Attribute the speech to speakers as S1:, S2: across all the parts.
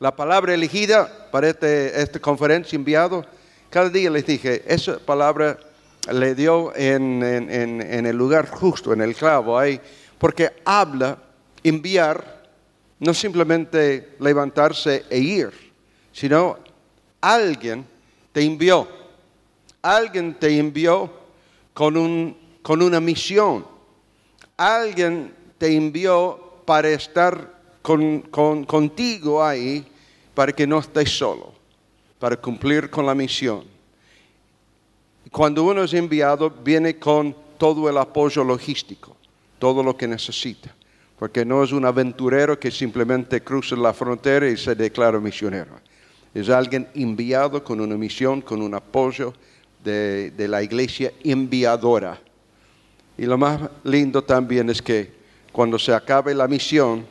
S1: La palabra elegida para este, esta conferencia enviado, cada día les dije, esa palabra le dio en, el lugar justo, en el clavo ahí, porque habla, enviar, no simplemente levantarse e ir, sino alguien te envió, alguien te envió con, un, con una misión, alguien te envió para estar contigo ahí para que no estés solo, para cumplir con la misión. Cuando uno es enviado, viene con todo el apoyo logístico, todo lo que necesita, porque no es un aventurero que simplemente cruza la frontera y se declara misionero. Es alguien enviado con una misión, con un apoyo de la iglesia enviadora. Y lo más lindo también es que cuando se acabe la misión,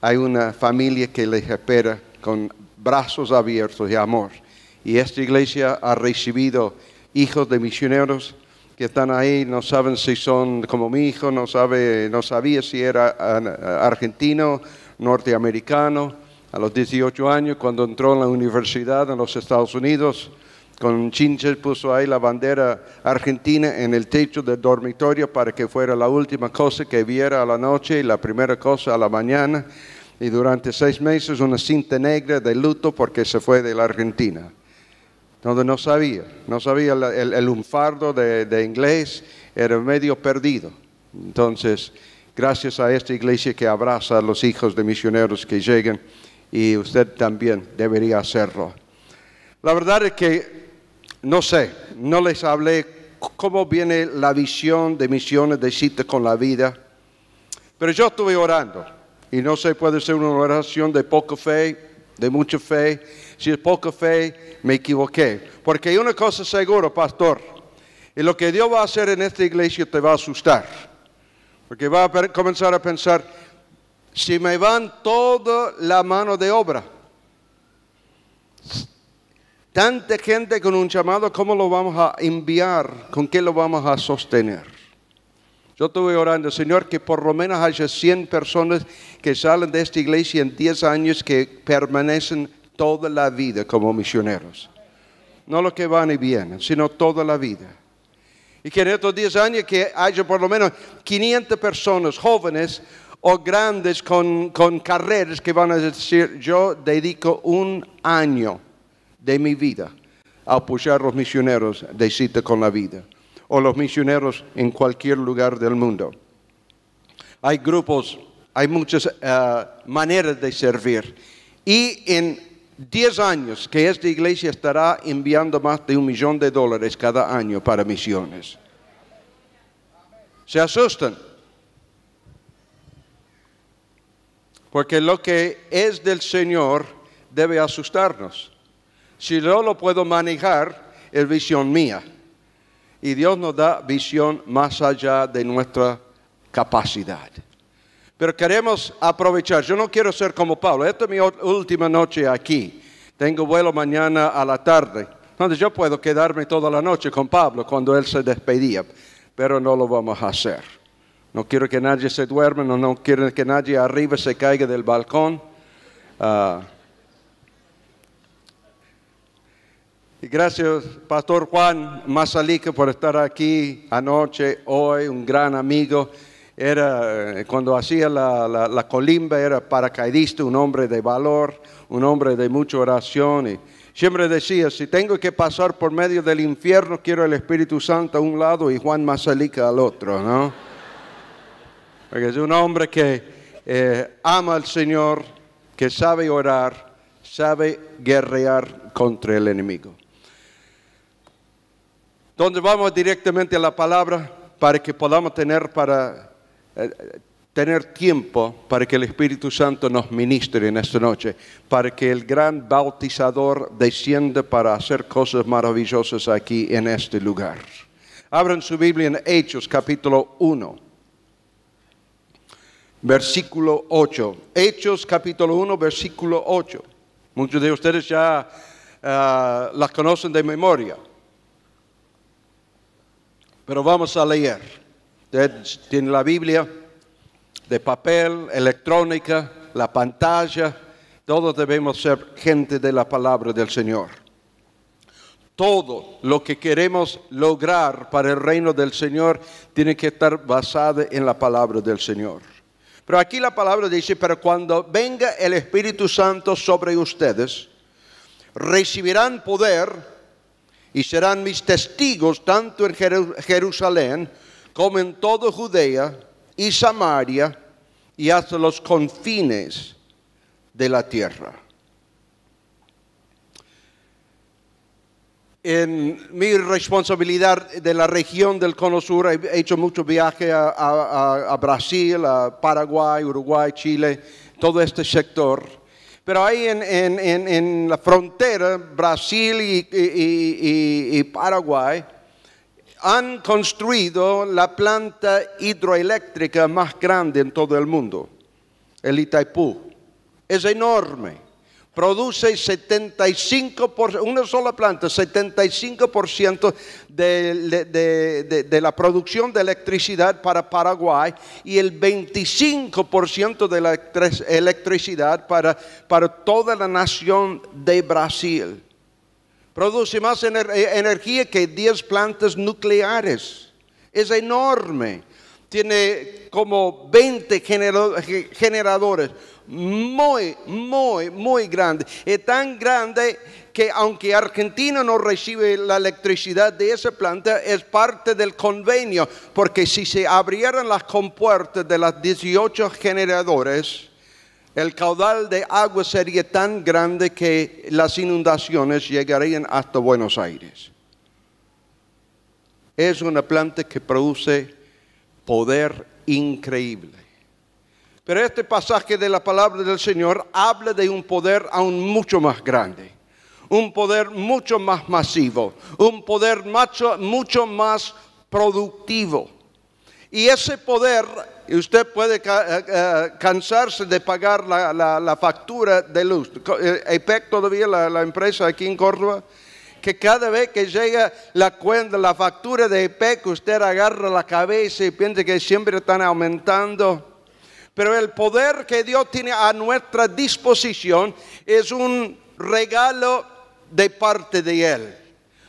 S1: hay una familia que les espera con brazos abiertos de amor. Y esta iglesia ha recibido hijos de misioneros que están ahí, no saben si son como mi hijo, no, no sabía si era argentino, norteamericano. A los 18 años, cuando entró en la universidad en los Estados Unidos, con Chinchet puso ahí la bandera argentina en el techo del dormitorio para que fuera la última cosa que viera a la noche y la primera cosa a la mañana. Y durante seis meses una cinta negra de luto porque se fue de la Argentina. Donde no sabía, no sabía el, el fardo de, de inglés, era medio perdido. Entonces, gracias a esta iglesia que abraza a los hijos de misioneros que lleguen, y usted también debería hacerlo. La verdad es que no sé, no les hablé cómo viene la visión de misiones de Cita con la vida, pero yo estuve orando y no sé, puede ser una oración de poca fe, de mucha fe, si es poca fe me equivoqué, porque hay una cosa segura, pastor, y lo que Dios va a hacer en esta iglesia te va a asustar, porque va a comenzar a pensar, si me van toda la mano de obra, Tanta gente con un llamado, ¿cómo lo vamos a enviar? ¿Con qué lo vamos a sostener? Yo estuve orando, Señor, que por lo menos haya 100 personas que salen de esta iglesia en 10 años que permanecen toda la vida como misioneros. No los que van y vienen, sino toda la vida. Y que en estos 10 años que haya por lo menos 500 personas jóvenes o grandes con, con carreras que van a decir, yo dedico un año de mi vida a apoyar a los misioneros de cita con la vida o los misioneros en cualquier lugar del mundo. Hay grupos, hay muchas eh, maneras de servir. Y en 10 años que esta iglesia estará enviando más de un millón de dólares cada año para misiones. Se asustan. Porque lo que es del Señor debe asustarnos. Si yo lo puedo manejar, es visión mía. Y Dios nos da visión más allá de nuestra capacidad. Pero queremos aprovechar. Yo no quiero ser como Pablo. Esta es mi última noche aquí. Tengo vuelo mañana a la tarde. Entonces yo puedo quedarme toda la noche con Pablo cuando él se despedía. Pero no lo vamos a hacer. No quiero que nadie se duerma. no, quiero que nadie arriba se caiga del balcón. Ah, Gracias, Pastor Juan Mazalica, por estar aquí anoche, hoy, un gran amigo. Era, eh, cuando hacía la, colimba, era paracaidista, un hombre de valor, un hombre de mucha oración. siempre decía, si tengo que pasar por medio del infierno, quiero el Espíritu Santo a un lado y Juan Mazalica al otro, ¿no? Porque es un hombre que eh, ama al Señor, que sabe orar, sabe guerrear contra el enemigo donde vamos directamente a la palabra para que podamos tener, para, eh, tener tiempo para que el Espíritu Santo nos ministre en esta noche, para que el gran bautizador descienda para hacer cosas maravillosas aquí en este lugar. Abran su Biblia en Hechos capítulo 1, versículo 8. Hechos capítulo 1, versículo 8. Muchos de ustedes ya ah, las conocen de memoria. Pero vamos a leer. Tiene la Biblia de papel, electrónica, la pantalla. Todos debemos ser gente de la palabra del Señor. Todo lo que queremos lograr para el reino del Señor tiene que estar basado en la palabra del Señor. Pero aquí la palabra dice, pero cuando venga el Espíritu Santo sobre ustedes, recibirán poder y serán mis testigos tanto en Jerusalén como en toda Judea y Samaria y hasta los confines de la tierra. En mi responsabilidad de la región del Cono Sur he hecho muchos viajes a, a Brasil, a Paraguay, Uruguay, Chile, todo este sector pero ahí en, en, en, la frontera, Brasil y, y Paraguay, han construido la planta hidroeléctrica más grande en todo el mundo, el Itaipú. Es enorme produce 75 una sola planta, 75% de, de, la producción de electricidad para Paraguay y el 25% de la electricidad para, para toda la nación de Brasil. Produce más eh, energía que 10 plantas nucleares. Es enorme. Tiene como 20 generadores muy, muy, muy grande. Es tan grande que aunque Argentina no recibe la electricidad de esa planta, es parte del convenio, porque si se abrieran las compuertas de las 18 generadores, el caudal de agua sería tan grande que las inundaciones llegarían hasta Buenos Aires. Es una planta que produce poder increíble. Pero este pasaje de la palabra del Señor habla de un poder aún mucho más grande, un poder mucho más masivo, un poder mucho, mucho más productivo. Y ese poder, usted puede eh, eh, cansarse de pagar la, factura de luz. EPEC eh, todavía, la, la, empresa aquí en Córdoba, que cada vez que llega la cuenta, la factura de EPEC, usted agarra la cabeza y piensa que siempre están aumentando. Pero el poder que Dios tiene a nuestra disposición es un regalo de parte de Él.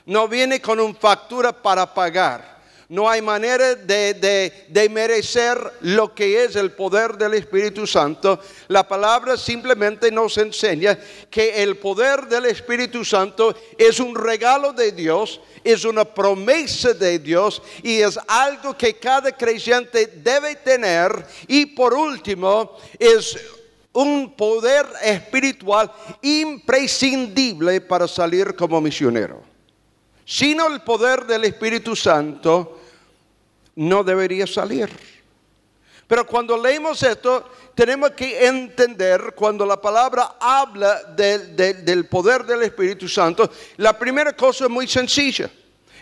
S1: No viene con una factura para pagar no hay manera de, merecer lo que es el poder del Espíritu Santo. La palabra simplemente nos enseña que el poder del Espíritu Santo es un regalo de Dios, es una promesa de Dios y es algo que cada creyente debe tener. Y por último, es un poder espiritual imprescindible para salir como misionero sino el poder del Espíritu Santo, no debería salir. Pero cuando leemos esto, tenemos que entender cuando la palabra habla del poder del Espíritu Santo, la primera cosa es muy sencilla.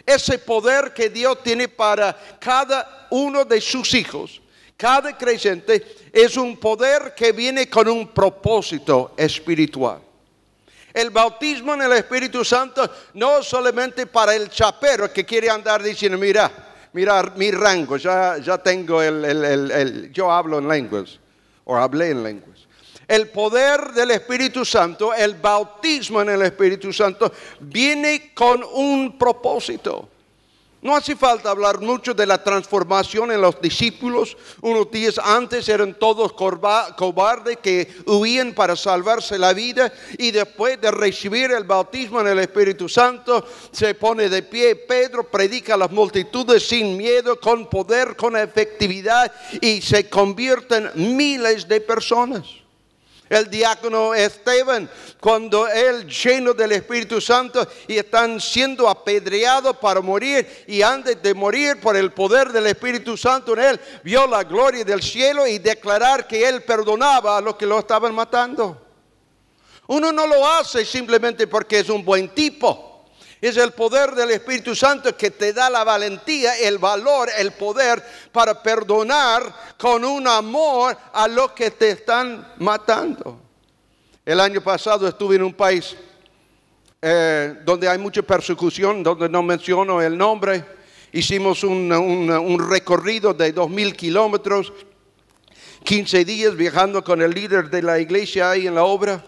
S1: Ese poder que Dios tiene para cada uno de sus hijos, cada creyente, es un poder que viene con un propósito espiritual. El bautismo en el Espíritu Santo no solamente para el chapero que quiere andar diciendo, mira, mira mi rango, ya, ya tengo el, el yo hablo en lenguas, o hablé en lenguas el poder del Espíritu Santo, el bautismo en el Espíritu Santo, viene con un propósito. No hace falta hablar mucho de la transformación en los discípulos. Unos días antes eran todos cobardes que huían para salvarse la vida y después de recibir el bautismo en el Espíritu Santo se pone de pie. Pedro predica a las multitudes sin miedo, con poder, con efectividad y se convierten miles de personas. El diácono Esteban, cuando él lleno del Espíritu Santo y están siendo apedreados para morir y antes de morir por el poder del Espíritu Santo en él, vio la gloria del cielo y declarar que él perdonaba a los que lo estaban matando. Uno no lo hace simplemente porque es un buen tipo. Es el poder del Espíritu Santo que te da la valentía, el valor, el poder para perdonar con un amor a los que te están matando. El año pasado estuve en un país eh, donde hay mucha persecución, donde no menciono el nombre. Hicimos un, un recorrido de dos mil kilómetros, 15 días viajando con el líder de la iglesia ahí en la obra.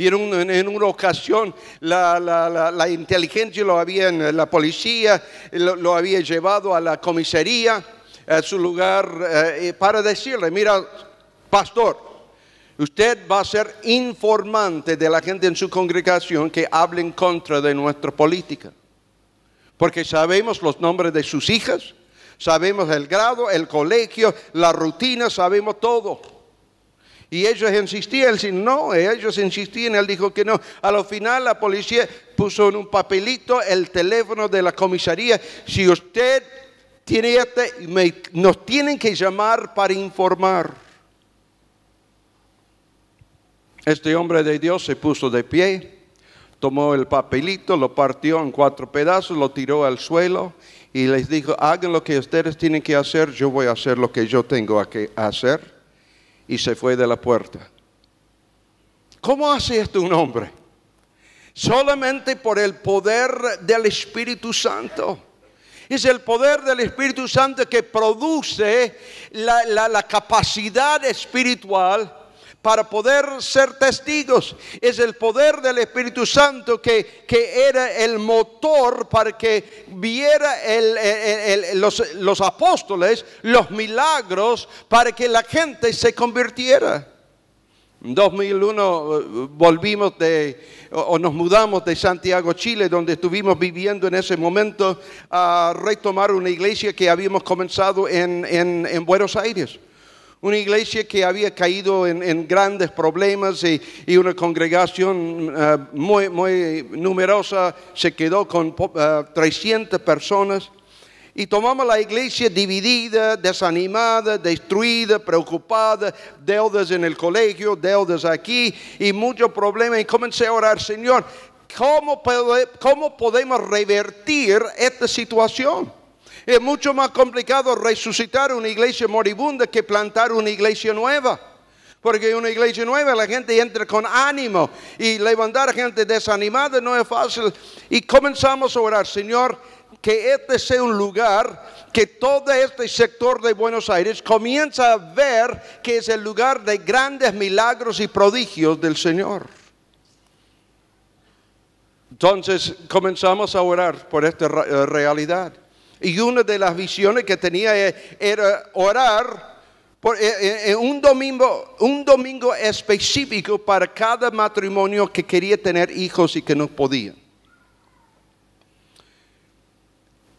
S1: Y en, una ocasión la, inteligencia lo había, eh, la policía lo, había llevado a la comisaría, a su lugar, eh, para decirle, mira, pastor, Usted va a ser informante de la gente en su congregación que hable en contra de nuestra política. Porque sabemos los nombres de sus hijas, sabemos el grado, el colegio, la rutina, sabemos todo. Y ellos insistían, no, ellos insistían, él dijo que no. A lo final la policía puso en un papelito el teléfono de la comisaría. Si usted tiene este, nos tienen que llamar para informar. Este hombre de Dios se puso de pie, tomó el papelito, lo partió en cuatro pedazos, lo tiró al suelo y les dijo, hagan lo que ustedes tienen que hacer, yo voy a hacer lo que yo tengo que hacer y se fue de la puerta. ¿Cómo hace esto un hombre? Solamente por el poder del Espíritu Santo. Es el poder del Espíritu Santo que produce la capacidad espiritual para poder ser testigos. Es el poder del Espíritu Santo que, era el motor para que viera los, apóstoles los milagros para que la gente se convirtiera. En 2001 eh, volvimos de, o nos mudamos de Santiago, Chile, donde estuvimos viviendo en ese momento, a retomar una iglesia que habíamos comenzado en, en Buenos Aires. Una iglesia que había caído en, grandes problemas y, una congregación eh, muy, numerosa se quedó con 300 eh, personas. Y tomamos la iglesia dividida, desanimada, destruida, preocupada, deudas en el colegio, deudas aquí y muchos problemas. Y comencé a orar, Señor, cómo podemos revertir esta situación? Es mucho más complicado resucitar una iglesia moribunda que plantar una iglesia nueva. Porque una iglesia nueva la gente entra con ánimo y levantar gente desanimada no es fácil. Y comenzamos a orar, Señor, que este sea un lugar que todo este sector de Buenos Aires comienza a ver que es el lugar de grandes milagros y prodigios del Señor. Entonces comenzamos a orar por esta realidad. Y una de las visiones que tenía e-, era orar por, e-, e-, un, domingo, un domingo específico para cada matrimonio que quería tener hijos y que no podía.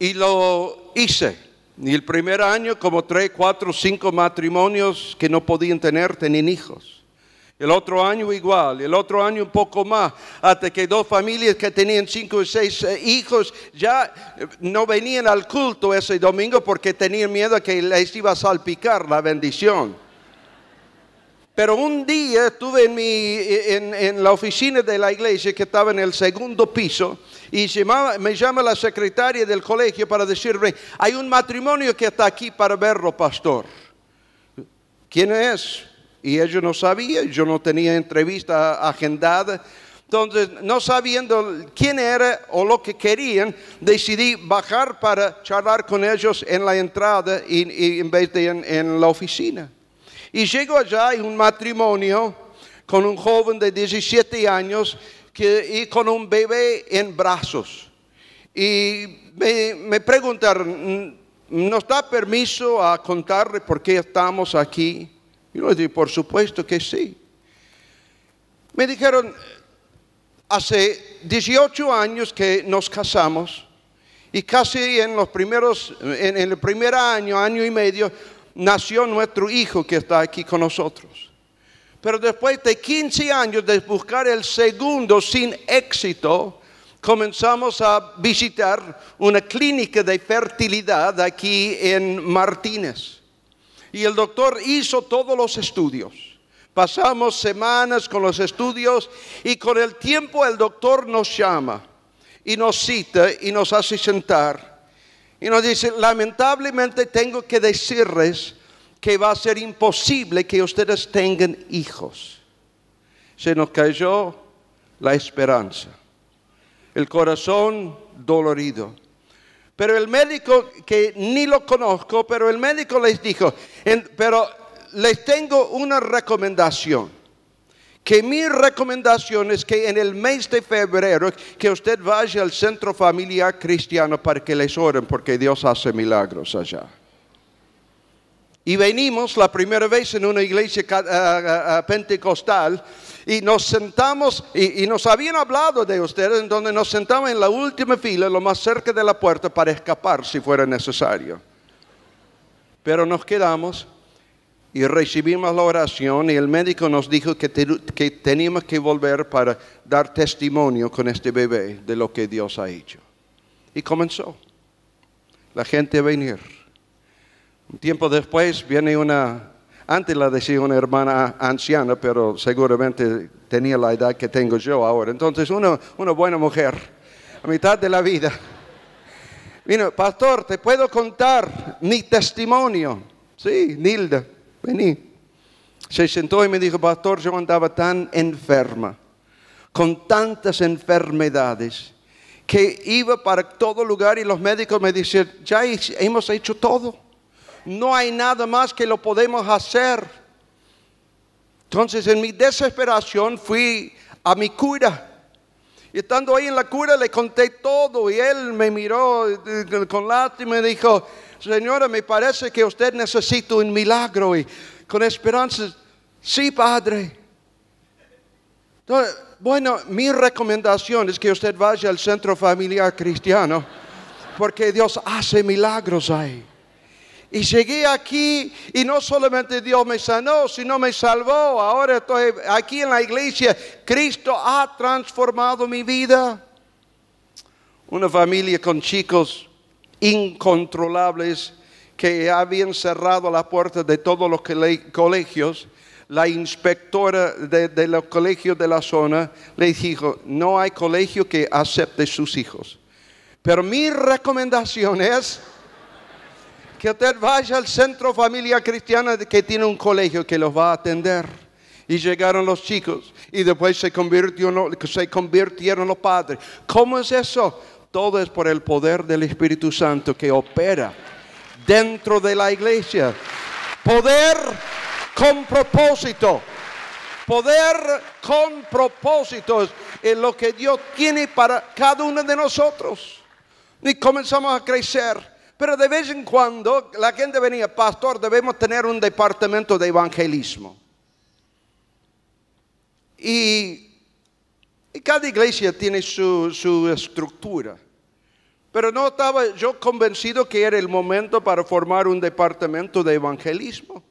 S1: Y lo hice. Y el primer año, como tres, cuatro, cinco matrimonios que no podían tener, tenían hijos. El otro año igual, el otro año un poco más, hasta que dos familias que tenían cinco o seis eh, hijos ya eh, no venían al culto ese domingo porque tenían miedo que les iba a salpicar la bendición. Pero un día estuve en, eh, la oficina de la iglesia que estaba en el segundo piso y me llama la secretaria del colegio para decirme, hay un matrimonio que está aquí para verlo, pastor. ¿Quién es? y ellos no sabían, yo no tenía entrevista agendada. Entonces, no sabiendo quién era o lo que querían, decidí bajar para charlar con ellos en la entrada y, en vez de en, la oficina. Y llego allá en un matrimonio con un joven de 17 años que, y con un bebé en brazos. Y me, me preguntaron, ¿nos da permiso a contarle por qué estamos aquí? Y le dije, por supuesto que sí. Me dijeron, hace 18 años que nos casamos y casi en los primeros, en el primer año, año y medio, nació nuestro hijo que está aquí con nosotros. Pero después de 15 años de buscar el segundo sin éxito, comenzamos a visitar una clínica de fertilidad aquí en Martínez. Y el doctor hizo todos los estudios. Pasamos semanas con los estudios y con el tiempo el doctor nos llama y nos cita y nos hace sentar y nos dice, lamentablemente tengo que decirles que va a ser imposible que ustedes tengan hijos. Se nos cayó la esperanza, el corazón dolorido. Pero el médico, que ni lo conozco, pero el médico les dijo, pero les tengo una recomendación. Que mi recomendación es que en el mes de febrero que usted vaya al centro familiar cristiano para que les oren, porque Dios hace milagros allá. Y venimos la primera vez en una iglesia pentecostal y nos sentamos, y, nos habían hablado de ustedes, en donde nos sentamos en la última fila, lo más cerca de la puerta, para escapar si fuera necesario. Pero nos quedamos y recibimos la oración y el médico nos dijo que, que teníamos que volver para dar testimonio con este bebé de lo que Dios ha hecho. Y comenzó la gente a venir un tiempo después viene una, antes la decía una hermana anciana, pero seguramente tenía la edad que tengo yo ahora. Entonces, una, una buena mujer, a mitad de la vida. Vino, pastor, te puedo contar mi testimonio. Sí, Nilda, vení. Se sentó y me dijo, pastor, yo andaba tan enferma, con tantas enfermedades, que iba para todo lugar y los médicos me decían, ya hemos hecho todo no hay nada más que lo podemos hacer. Entonces en mi desesperación fui a mi cura. Y estando ahí en la cura le conté todo y él me miró eh, eh, con lástima y dijo, señora, me parece que usted necesita un milagro y con esperanza, sí, padre. bueno, mi recomendación es que usted vaya al centro familiar cristiano porque Dios hace milagros ahí. Y llegué aquí y no solamente Dios me sanó, sino me salvó. Ahora estoy aquí en la iglesia. Cristo ha transformado mi vida. Una familia con chicos incontrolables que habían cerrado la puerta de todos los colegios. La inspectora de, los colegios de la zona le dijo, no hay colegio que acepte sus hijos. Pero mi recomendación es que usted vaya al centro familia cristiana que tiene un colegio que los va a atender. Y llegaron los chicos y después se, convirtieron, se convirtieron los padres. ¿Cómo es eso? Todo es por el poder del Espíritu Santo que opera dentro de la iglesia. Poder con propósito. Poder con propósitos es lo que Dios tiene para cada uno de nosotros. Y comenzamos a crecer pero de vez en cuando la gente venía, pastor, debemos tener un departamento de evangelismo. Y, cada iglesia tiene su estructura. Pero no estaba yo convencido que era el momento para formar un departamento de evangelismo.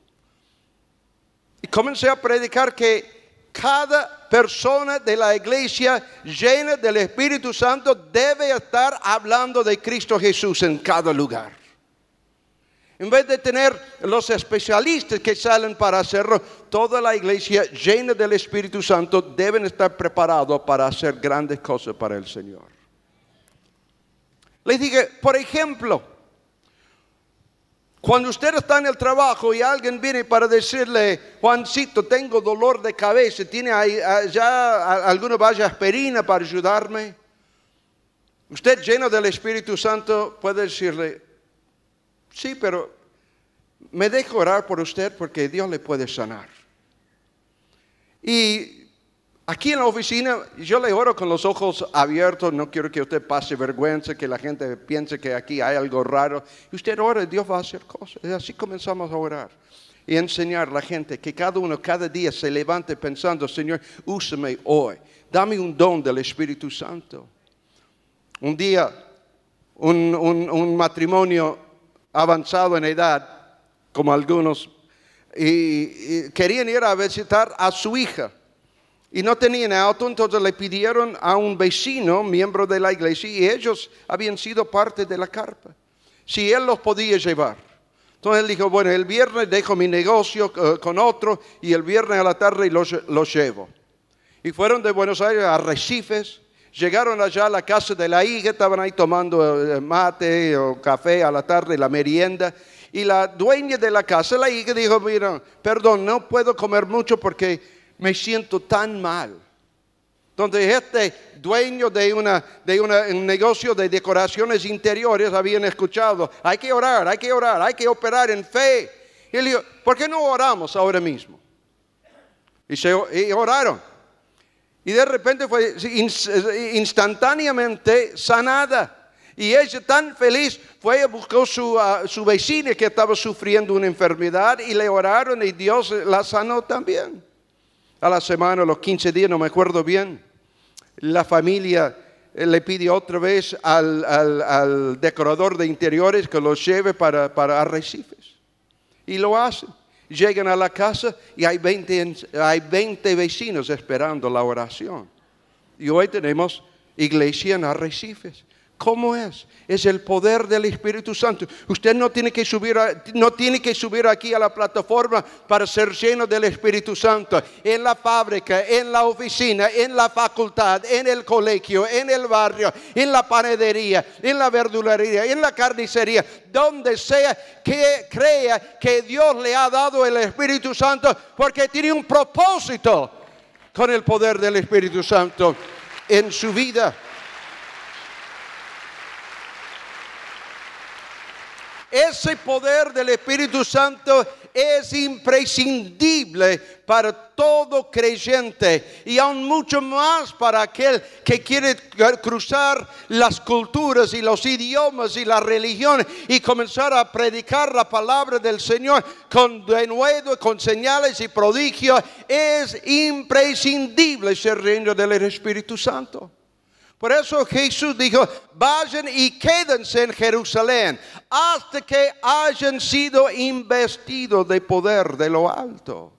S1: Y comencé a predicar que cada persona de la iglesia llena del Espíritu Santo debe estar hablando de Cristo Jesús en cada lugar. En vez de tener los especialistas que salen para hacerlo, toda la iglesia llena del Espíritu Santo deben estar preparados para hacer grandes cosas para el Señor. Les dije, por ejemplo, cuando usted está en el trabajo y alguien viene para decirle, Juancito, tengo dolor de cabeza, ¿tiene ahí, ah, ya alguna vaya aspirina para ayudarme? Usted lleno del Espíritu Santo puede decirle, sí, pero me dejo orar por usted porque Dios le puede sanar. Y Aquí en la oficina yo le oro con los ojos abiertos, no quiero que usted pase vergüenza, que la gente piense que aquí hay algo raro. Y usted ora, Dios va a hacer cosas. Y así comenzamos a orar y enseñar a la gente que cada uno cada día se levante pensando, Señor, úsame hoy, dame un don del Espíritu Santo. Un día, un, matrimonio avanzado en edad, como algunos, y querían ir a visitar a su hija y no tenían auto, entonces le pidieron a un vecino, miembro de la iglesia, y ellos habían sido parte de la carpa, si él los podía llevar. Entonces él dijo, bueno, el viernes dejo mi negocio eh, con otro y el viernes a la tarde los, los llevo. Y fueron de Buenos Aires a Recifes, Llegaron allá a la casa de la hija, estaban ahí tomando eh, mate o café a la tarde, la merienda. Y la dueña de la casa, la hija, dijo, mira, perdón, no puedo comer mucho porque me siento tan mal. Donde este dueño de, de un negocio de decoraciones interiores habían escuchado, hay que orar, hay que orar, hay que operar en fe. Y él dijo, ¿por qué no oramos ahora mismo? Y, se, oraron. Y de repente fue instantáneamente sanada. Y ella tan feliz fue y buscó su, su vecina que estaba sufriendo una enfermedad y le oraron y Dios la sanó también a la semana, los 15 días, no me acuerdo bien, la familia eh, le pide otra vez al, decorador de interiores que los lleve para, para arrecifes. Y lo hacen. Llegan a la casa y hay 20, hay 20 vecinos esperando la oración. Y hoy tenemos iglesia en arrecifes. ¿Cómo es? Es el poder del Espíritu Santo. Usted no tiene que subir, no tiene que subir aquí a la plataforma para ser lleno del Espíritu Santo. En la fábrica, en la oficina, en la facultad, en el colegio, en el barrio, en la panadería, en la verdulería, en la carnicería, donde sea que crea que Dios le ha dado el Espíritu Santo, porque tiene un propósito con el poder del Espíritu Santo en su vida. Ese poder del Espíritu Santo es imprescindible para todo creyente y aún mucho más para aquel que quiere cruzar las culturas y los idiomas y la religión y comenzar a predicar la palabra del Señor con denuedo, con señales y prodigios. Es imprescindible ser reino del Espíritu Santo. Por eso Jesús dijo, vayan y quédense en Jerusalén hasta que hayan sido investidos de poder de lo alto.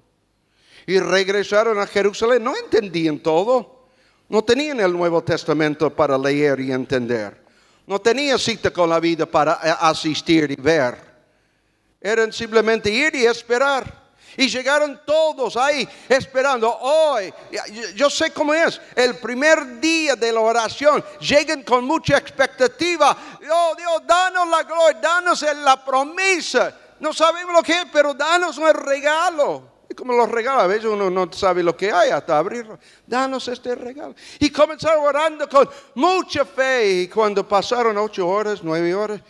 S1: Y regresaron a Jerusalén. No entendían todo. No tenían el Nuevo Testamento para leer y entender. No tenían cita con la vida para asistir y ver. Eran simplemente ir y esperar. Y llegaron todos ahí esperando. Hoy, yo sé cómo es, el primer día de la oración, Llegan con mucha expectativa. Oh Dios, danos la gloria, danos la promesa. No sabemos lo que es, pero danos un regalo. Y como los regalos, a veces uno no sabe lo que hay hasta abrirlo. Danos este regalo. Y comenzaron orando con mucha fe. Y cuando pasaron ocho horas, nueve horas,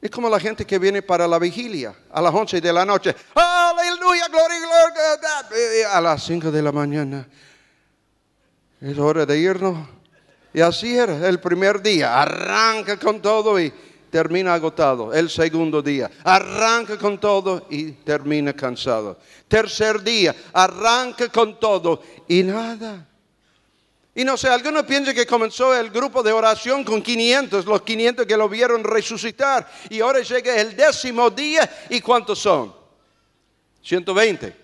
S1: es como la gente que viene para la vigilia a las 11 de la noche. Aleluya, gloria, gloria. A las 5 de la mañana. Es hora de irnos. Y así era el primer día. Arranca con todo y termina agotado. El segundo día, arranca con todo y termina cansado. Tercer día, arranca con todo y nada. Y no sé, algunos piensa que comenzó el grupo de oración con 500, los 500 que lo vieron resucitar. Y ahora llega el décimo día y ¿cuántos son? 120.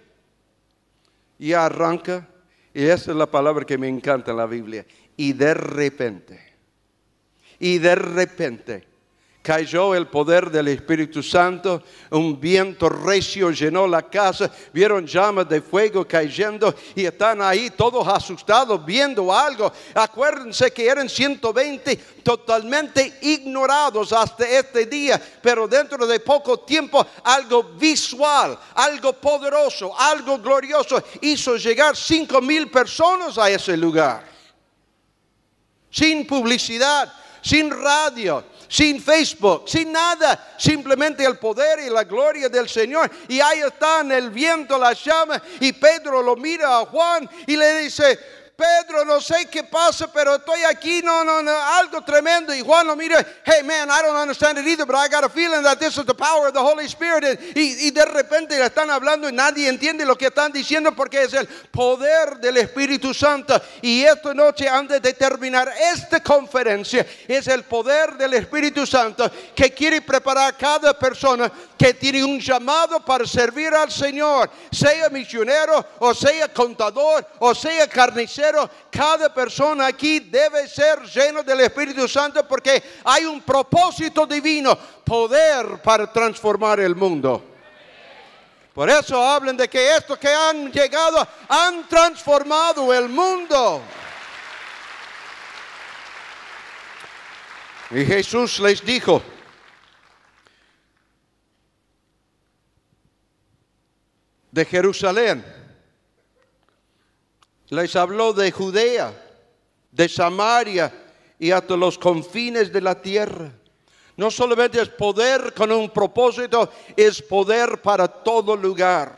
S1: Y arranca, y esa es la palabra que me encanta en la Biblia, y de repente, y de repente Cayó el poder del Espíritu Santo, un viento recio llenó la casa, vieron llamas de fuego cayendo y están ahí todos asustados viendo algo. Acuérdense que eran 120 totalmente ignorados hasta este día, pero dentro de poco tiempo algo visual, algo poderoso, algo glorioso hizo llegar 5 mil personas a ese lugar. Sin publicidad, sin radio sin Facebook, sin nada, simplemente el poder y la gloria del Señor. Y ahí están el viento, las llamas, y Pedro lo mira a Juan y le dice, Pedro, no sé qué pasa, pero estoy aquí, no, no, no, algo tremendo. Y Juan lo mira, hey man, I don't understand it either, but I got a feeling that this is the power of the Holy Spirit. Y, y de repente le están hablando y nadie entiende lo que están diciendo porque es el poder del Espíritu Santo. Y esta noche, antes de terminar esta conferencia, es el poder del Espíritu Santo que quiere preparar a cada persona que tiene un llamado para servir al Señor, sea misionero o sea contador o sea carnicero, cada persona aquí debe ser lleno del Espíritu Santo porque hay un propósito divino, poder para transformar el mundo. Por eso hablan de que estos que han llegado han transformado el mundo. Y Jesús les dijo, de Jerusalén. Les habló de Judea, de Samaria y hasta los confines de la tierra. No solamente es poder con un propósito, es poder para todo lugar.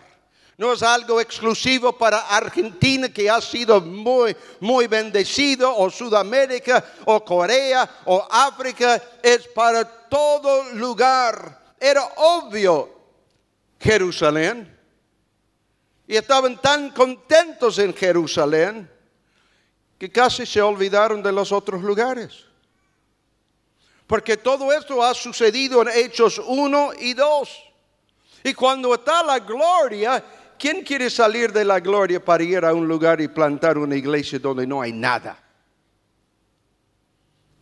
S1: No es algo exclusivo para Argentina que ha sido muy, muy bendecido, o Sudamérica, o Corea, o África. Es para todo lugar. Era obvio Jerusalén. Y estaban tan contentos en Jerusalén que casi se olvidaron de los otros lugares. Porque todo esto ha sucedido en Hechos 1 y 2. Y cuando está la gloria, ¿quién quiere salir de la gloria para ir a un lugar y plantar una iglesia donde no hay nada?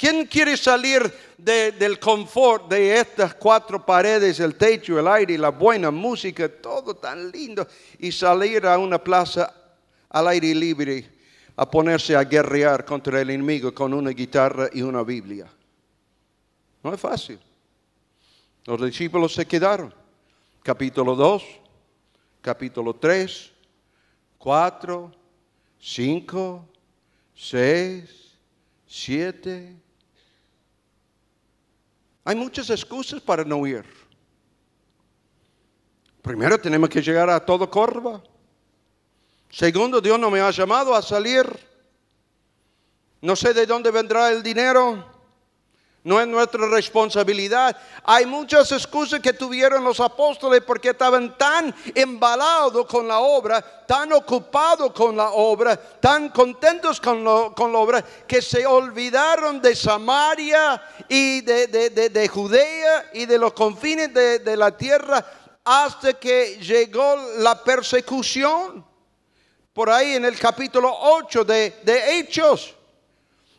S1: ¿Quién quiere salir del confort de estas cuatro paredes, el techo, el aire, la buena música, todo tan lindo, y salir a una plaza al aire libre a ponerse a guerrear contra el enemigo con una guitarra y una Biblia? No es fácil. Los discípulos se quedaron. Capítulo 2, capítulo 3, 4, 5, 6, 7, hay muchas excusas para no ir. Primero tenemos que llegar a todo Corvo Segundo, Dios no me ha llamado a salir. No sé de dónde vendrá el dinero. No es nuestra responsabilidad. Hay muchas excusas que tuvieron los apóstoles porque estaban tan embalados con la obra, tan ocupados con la obra, tan contentos con, con la obra, que se olvidaron de Samaria y de, Judea y de los confines de la tierra hasta que llegó la persecución. Por ahí en el capítulo 8 de, de Hechos.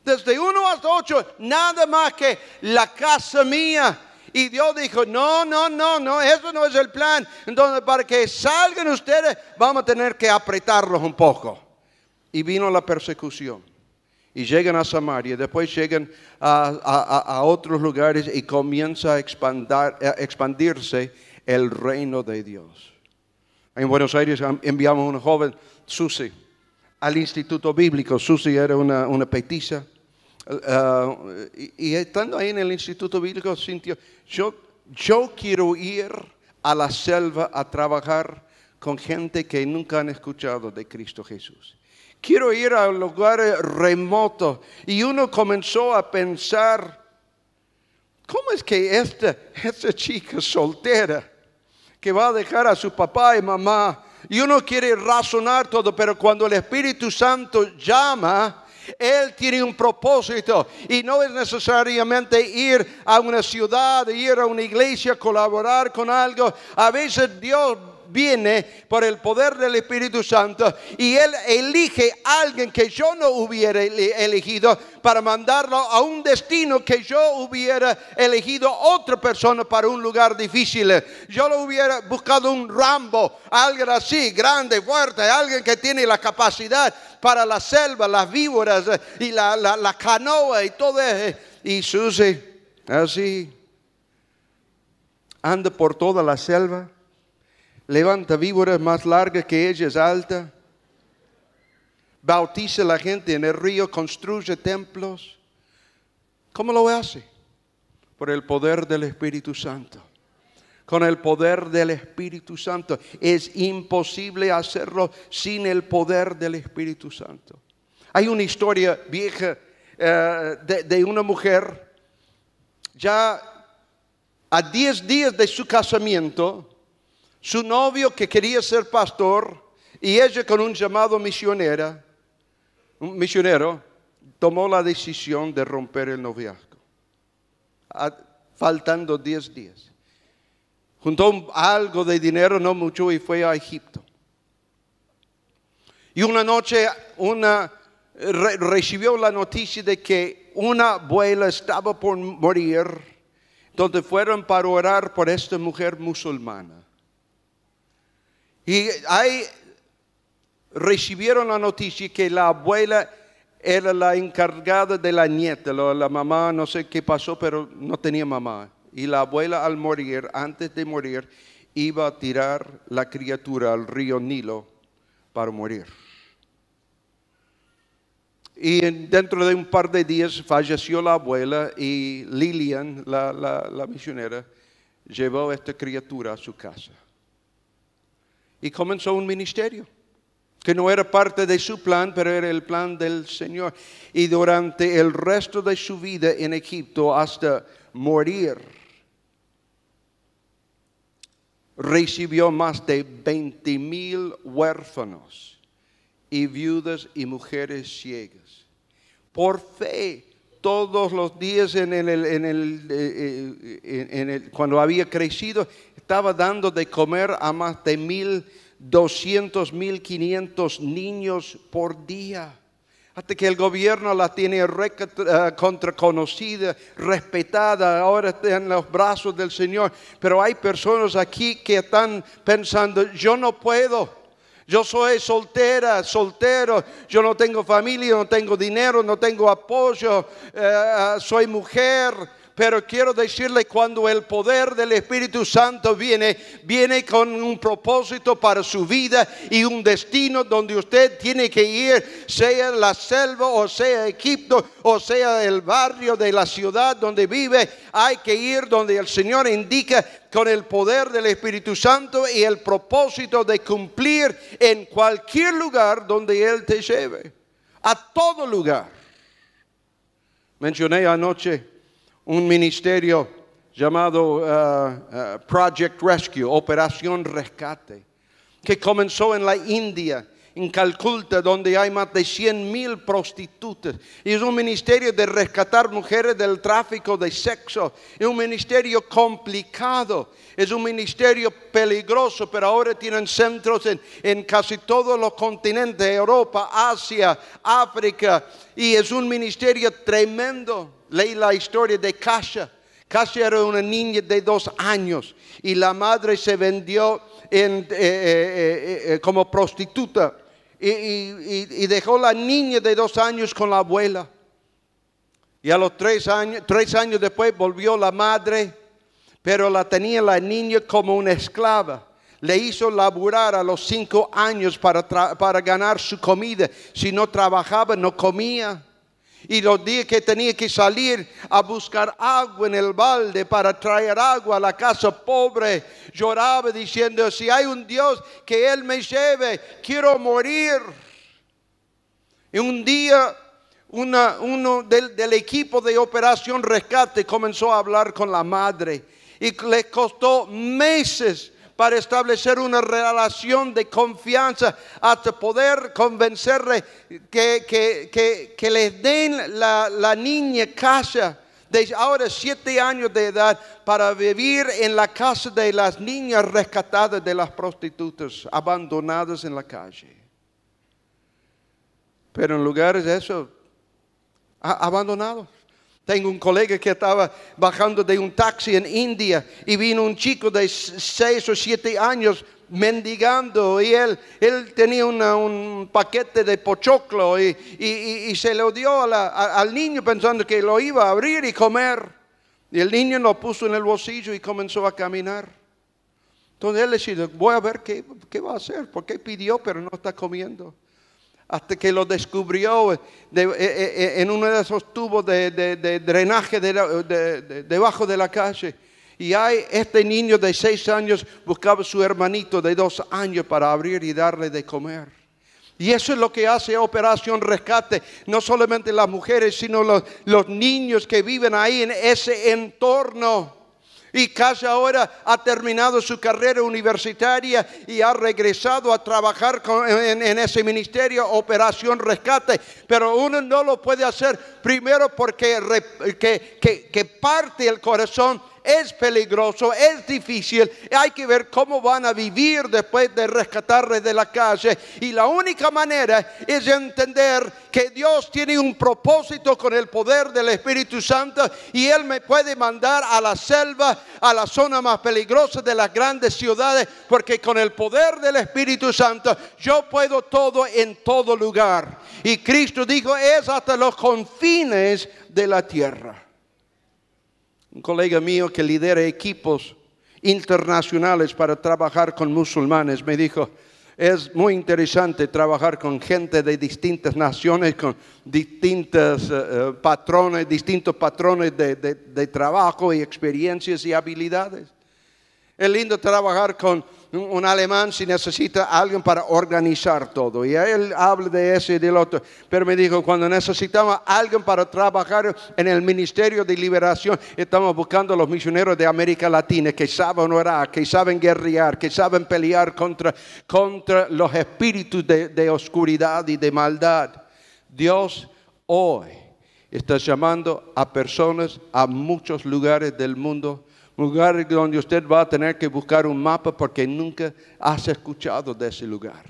S1: Desde uno hasta ocho, nada más que la casa mía. Y Dios dijo, no, no, no, no, eso no es el plan. Entonces, para que salgan ustedes, vamos a tener que apretarlos un poco. Y vino la persecución. Y llegan a Samaria, después llegan a, otros lugares y comienza a, expandirse el reino de Dios. En Buenos Aires enviamos a una joven, Susi, al Instituto Bíblico. Susi era una, una Ah, y, estando ahí en el Instituto Bíblico, sintió, yo, yo quiero ir a la selva a trabajar con gente que nunca han escuchado de Cristo Jesús. Quiero ir a lugares remotos. Y uno comenzó a pensar, ¿cómo es que esta, esta chica soltera que va a dejar a su papá y mamá, y uno quiere razonar todo, pero cuando el Espíritu Santo llama, él tiene un propósito y no es necesariamente ir a una ciudad, ir a una iglesia, colaborar con algo. A veces Dios viene por el poder del Espíritu Santo y Él elige a alguien que yo no hubiera elegido para mandarlo a un destino que yo hubiera elegido otra persona para un lugar difícil. Yo lo hubiera buscado un Rambo, alguien así, grande, fuerte, alguien que tiene la capacidad para la selva, las víboras y la, canoa y todo eso. Y Susi, así, anda por toda la selva levanta víboras más largas que ella es alta, bautiza la gente en el río, construye templos. ¿Cómo lo hace? Por el poder del Espíritu Santo. Con el poder del Espíritu Santo. Es imposible hacerlo sin el poder del Espíritu Santo. Hay una historia vieja eh, de, de una mujer, ya a 10 días de su casamiento, su novio que quería ser pastor y ella con un llamado misionera, un misionero, tomó la decisión de romper el noviazgo, faltando 10 días. Juntó algo de dinero, no mucho, y fue a Egipto. Y una noche recibió la noticia de que una abuela estaba por morir, donde fueron para orar por esta mujer musulmana. Y ahí recibieron la noticia que la abuela era la encargada de la nieta, la mamá, no sé qué pasó, pero no tenía mamá. Y la abuela al morir, antes de morir, iba a tirar la criatura al río Nilo para morir. Y dentro de un par de días falleció la abuela y Lilian, la, misionera, llevó esta criatura a su casa y comenzó un ministerio que no era parte de su plan, pero era el plan del Señor. Y durante el resto de su vida en Egipto hasta morir, recibió más de 20 mil huérfanos y viudas y mujeres ciegas. Por fe, todos los días eh, eh, cuando había crecido, estaba dando de comer a más de 1.200, 1.500 niños por día. Hasta que el gobierno la tiene eh, contraconocida, respetada, ahora está en los brazos del Señor. Pero hay personas aquí que están pensando, yo no puedo. Yo soy soltera, soltero, yo no tengo familia, no tengo dinero, no tengo apoyo, eh, eh, soy mujer, pero quiero decirle cuando el poder del Espíritu Santo viene, viene con un propósito para su vida y un destino donde usted tiene que ir, sea la selva o sea Egipto o sea el barrio de la ciudad donde vive, hay que ir donde el Señor indica con el poder del Espíritu Santo y el propósito de cumplir en cualquier lugar donde Él te lleve, a todo lugar. Mencioné anoche un ministerio llamado eh, eh, Project Rescue, Operación Rescate, que comenzó en la India en Calcuta, donde hay más de 100 mil prostitutas. Y es un ministerio de rescatar mujeres del tráfico de sexo. Es un ministerio complicado. Es un ministerio peligroso, pero ahora tienen centros en, casi todos los continentes, Europa, Asia, África. Y es un ministerio tremendo. Leí la historia de Kasha. Kasha era una niña de dos años y la madre se vendió eh, eh, eh, como prostituta y, dejó la niña de dos años con la abuela. Y a los tres años, tres años después volvió la madre, pero la tenía la niña como una esclava. Le hizo laburar a los cinco años para ganar su comida. Si no trabajaba, no comía. Y los días que tenía que salir a buscar agua en el balde para traer agua a la casa pobre, lloraba diciendo, si hay un Dios que Él me lleve, quiero morir. Y un día uno del, del equipo de operación rescate comenzó a hablar con la madre y le costó meses para establecer una relación de confianza hasta poder convencerle que, les den la, la niña casa de ahora siete años de edad para vivir en la casa de las niñas rescatadas de las prostitutas, abandonadas en la calle. Pero en lugares de eso, abandonados. Tengo un colega que estaba bajando de un taxi en India y vino un chico de seis o siete años mendigando y él, él tenía un paquete de pochoclo y, y, se lo dio al niño pensando que lo iba a abrir y comer. Y el niño lo puso en el bolsillo y comenzó a caminar. Entonces él decidió, voy a ver qué, qué va a hacer, porque pidió pero no está comiendo hasta que lo descubrió eh, eh, eh, en uno de esos tubos de, drenaje debajo de la calle. Y hay este niño de seis años buscaba a su hermanito de dos años para abrir y darle de comer. Y eso es lo que hace Operación Rescate, no solamente las mujeres, sino los, los niños que viven ahí en ese entorno y casi ahora ha terminado su carrera universitaria y ha regresado a trabajar en, ese ministerio, Operación Rescate. Pero uno no lo puede hacer primero porque que parte el corazón es peligroso, es difícil. Hay que ver cómo van a vivir después de rescatarles de la calle. Y la única manera es entender que Dios tiene un propósito con el poder del Espíritu Santo y Él me puede mandar a la selva, a la zona más peligrosa de las grandes ciudades, porque con el poder del Espíritu Santo yo puedo todo en todo lugar. Y Cristo dijo, es hasta los confines de la tierra un colega mío que lidera equipos internacionales para trabajar con musulmanes, me dijo, es muy interesante trabajar con gente de distintas naciones, con distintos eh, eh, patrones, distintos patrones de, de trabajo y experiencias y habilidades. Es lindo trabajar con un alemán si necesita alguien para organizar todo. Y él habla de eso y del otro. Pero me dijo, cuando necesitamos alguien para trabajar en el Ministerio de Liberación, estamos buscando a los misioneros de América Latina que saben orar, que saben guerrear, que saben pelear contra, contra los espíritus de, de oscuridad y de maldad. Dios hoy está llamando a personas a muchos lugares del mundo lugar donde usted va a tener que buscar un mapa porque nunca has escuchado de ese lugar.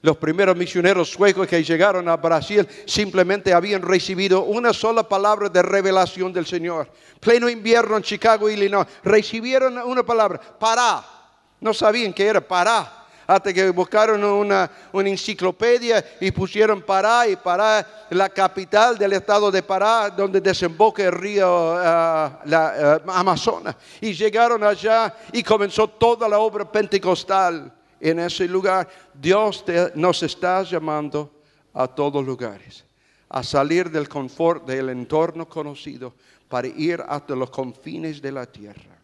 S1: Los primeros misioneros suecos que llegaron a Brasil simplemente habían recibido una sola palabra de revelación del Señor. Pleno invierno en Chicago, Illinois. Recibieron una palabra, para. No sabían qué era para hasta que buscaron una, enciclopedia y pusieron Pará y Pará, la capital del estado de Pará, donde desemboca el río ah, ah, Amazonas. Y llegaron allá y comenzó toda la obra pentecostal en ese lugar. Dios nos está llamando a todos lugares, a salir del confort del entorno conocido para ir hasta los confines de la tierra.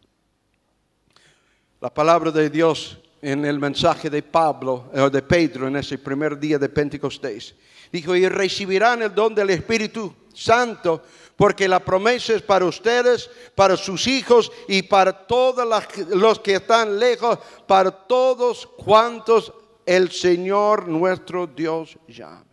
S1: La palabra de Dios en el mensaje de Pablo o eh, de Pedro en ese primer día de Pentecostés. Dijo, y recibirán el don del Espíritu Santo, porque la promesa es para ustedes, para sus hijos y para todos los que están lejos, para todos cuantos el Señor nuestro Dios llame.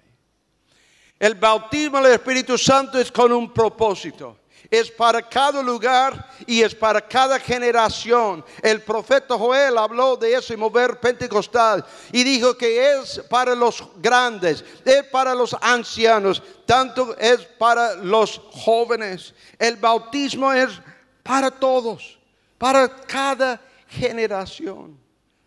S1: El bautismo del Espíritu Santo es con un propósito es para cada lugar y es para cada generación. El profeta Joel habló de ese mover pentecostal y dijo que es para los grandes, es para los ancianos, tanto es para los jóvenes. El bautismo es para todos, para cada generación.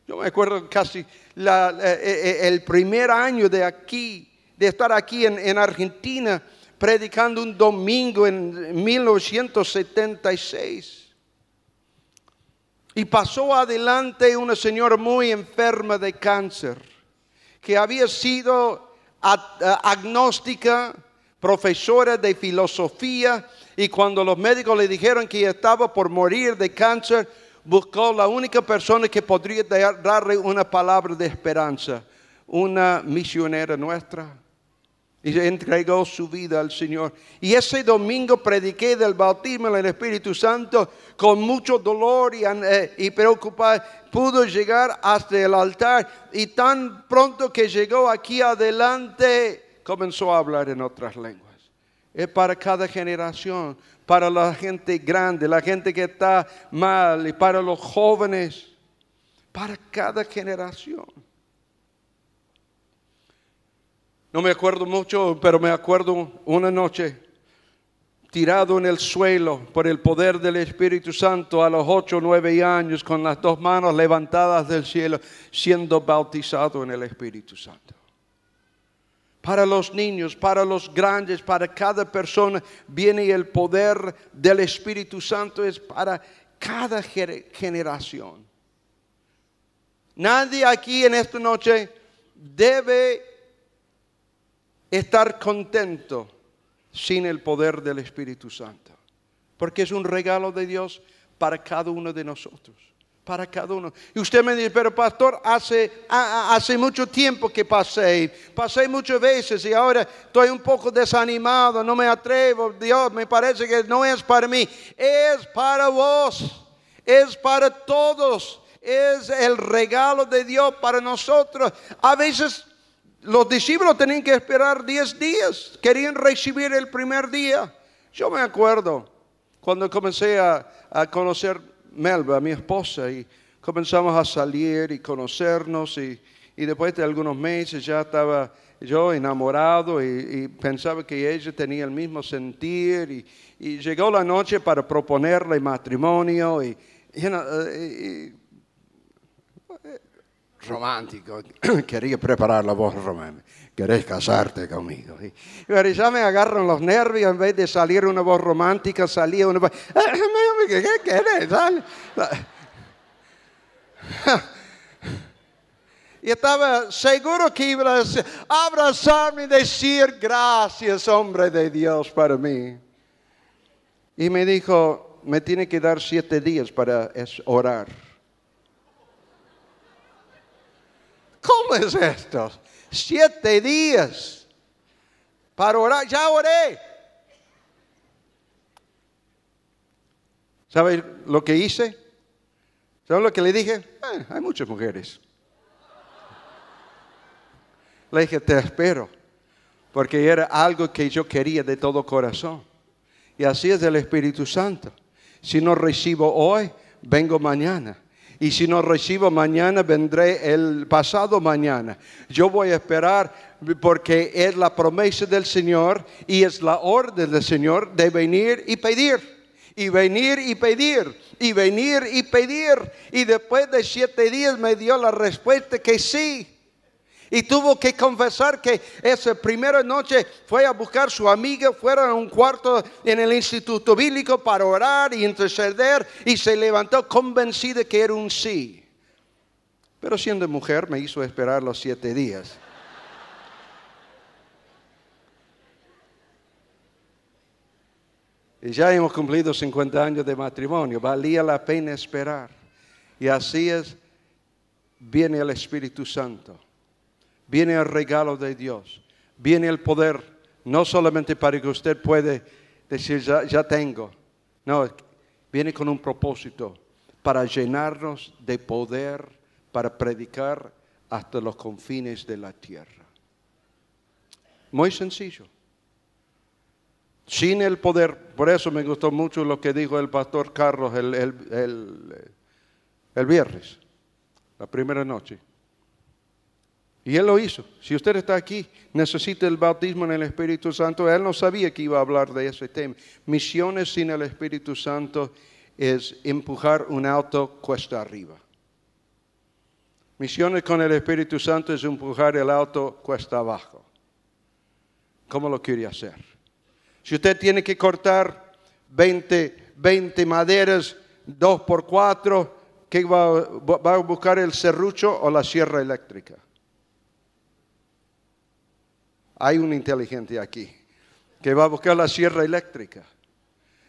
S1: Yo me acuerdo casi eh, eh, eh, el primer año de aquí, de estar aquí en Argentina predicando un domingo en 1976. Y pasó adelante una señora muy enferma de cáncer, que había sido agnóstica, profesora de filosofía, y cuando los médicos le dijeron que estaba por morir de cáncer, buscó la única persona que podría darle una palabra de esperanza, una misionera nuestra y entregó su vida al Señor. Y ese domingo prediqué del bautismo en el Espíritu Santo con mucho dolor y, eh, preocupación. Pudo llegar hasta el altar y tan pronto que llegó aquí adelante comenzó a hablar en otras lenguas. Es para cada generación, para la gente grande, la gente que está mal y para los jóvenes, para cada generación. No me acuerdo mucho, pero me acuerdo una noche tirado en el suelo por el poder del Espíritu Santo a los ocho o nueve años con las dos manos levantadas del cielo, siendo bautizado en el Espíritu Santo. Para los niños, para los grandes, para cada persona viene el poder del Espíritu Santo, es para cada generación. Nadie aquí en esta noche debe estar contento sin el poder del Espíritu Santo. Porque es un regalo de Dios para cada uno de nosotros. Para cada uno. Y usted me dice, pero pastor, hace, hace mucho tiempo que pasé. Pasé muchas veces y ahora estoy un poco desanimado, no me atrevo. Dios, me parece que no es para mí. Es para vos. Es para todos. Es el regalo de Dios para nosotros. A veces los discípulos tenían que esperar 10 días, querían recibir el primer día. Yo me acuerdo cuando comencé a, a conocer Melba, mi esposa, y comenzamos a salir y conocernos y, después de algunos meses ya estaba yo enamorado y, pensaba que ella tenía el mismo sentir y, llegó la noche para proponerle matrimonio y, y romántico, quería preparar la voz romántica, querés casarte conmigo. Y Pero ya me agarran los nervios, en vez de salir una voz romántica, salía una voz, ah, ¿qué querés? y estaba seguro que iba a abrazarme y decir gracias, hombre de Dios, para mí. Y me dijo, me tiene que dar siete días para orar. ¿Cómo es Siete días para orar. Ya oré. ¿Sabes lo que hice? ¿Sabes lo que le dije? Eh, hay muchas mujeres. Le dije, te espero, porque era algo que yo quería de todo corazón. Y así es el Espíritu Santo. Si no recibo hoy, vengo mañana y si no recibo mañana, vendré el pasado mañana. Yo voy a esperar porque es la promesa del Señor y es la orden del Señor de venir y pedir. Y venir y pedir, y venir y pedir. Y después de siete días me dio la respuesta que sí. Y tuvo que confesar que esa primera noche fue a buscar a su amiga, Fuera a un cuarto en el instituto bíblico para orar y interceder y se levantó convencida que era un sí. Pero siendo mujer me hizo esperar los siete días. Y ya hemos cumplido 50 años de matrimonio, valía la pena esperar. Y así es, viene el Espíritu Santo viene el regalo de Dios, viene el poder, no solamente para que usted puede decir ya, tengo, no, viene con un propósito para llenarnos de poder, para predicar hasta los confines de la tierra. Muy sencillo. Sin el poder, por eso me gustó mucho lo que dijo el pastor Carlos el viernes, la primera noche. Y Él lo hizo. Si usted está aquí, necesita el bautismo en el Espíritu Santo. Él no sabía que iba a hablar de ese tema. Misiones sin el Espíritu Santo es empujar un auto cuesta arriba. Misiones con el Espíritu Santo es empujar el auto cuesta abajo. ¿Cómo lo quiere hacer? Si usted tiene que cortar 20, maderas, 2 por 4, ¿qué va a buscar el serrucho o la sierra eléctrica? hay un inteligente aquí que va a buscar la sierra eléctrica.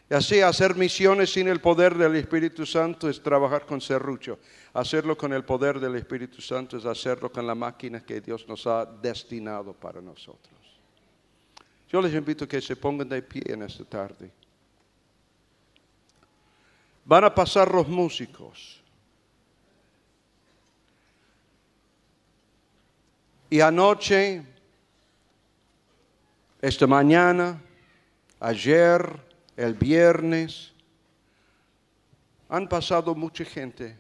S1: Y así hacer misiones sin el poder del Espíritu Santo es trabajar con serrucho. Hacerlo con el poder del Espíritu Santo es hacerlo con la máquina que Dios nos ha destinado para nosotros. Yo les invito que se pongan de pie en esta tarde. Van a pasar los músicos. Y anoche esta mañana, ayer, el viernes. Han pasado mucha gente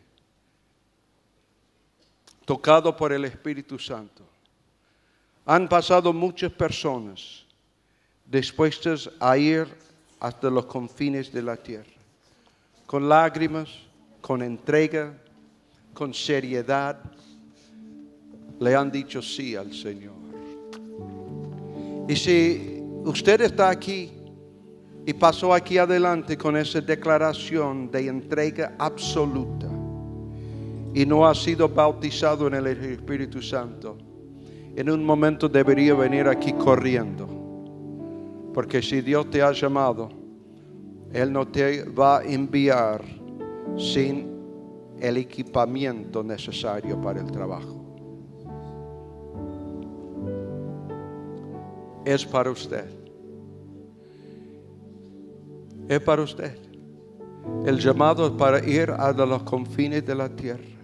S1: tocado por el Espíritu Santo. Han pasado muchas personas dispuestas a ir hasta los confines de la tierra, con lágrimas, con entrega, con seriedad, le han dicho sí al Señor. Y si usted está aquí y pasó aquí adelante con esa declaración de entrega absoluta y no ha sido bautizado en el Espíritu Santo, en un momento debería venir aquí corriendo. Porque si Dios te ha llamado, Él no te va a enviar sin el equipamiento necesario para el trabajo. es para usted. Es para usted. El llamado para ir a los confines de la tierra.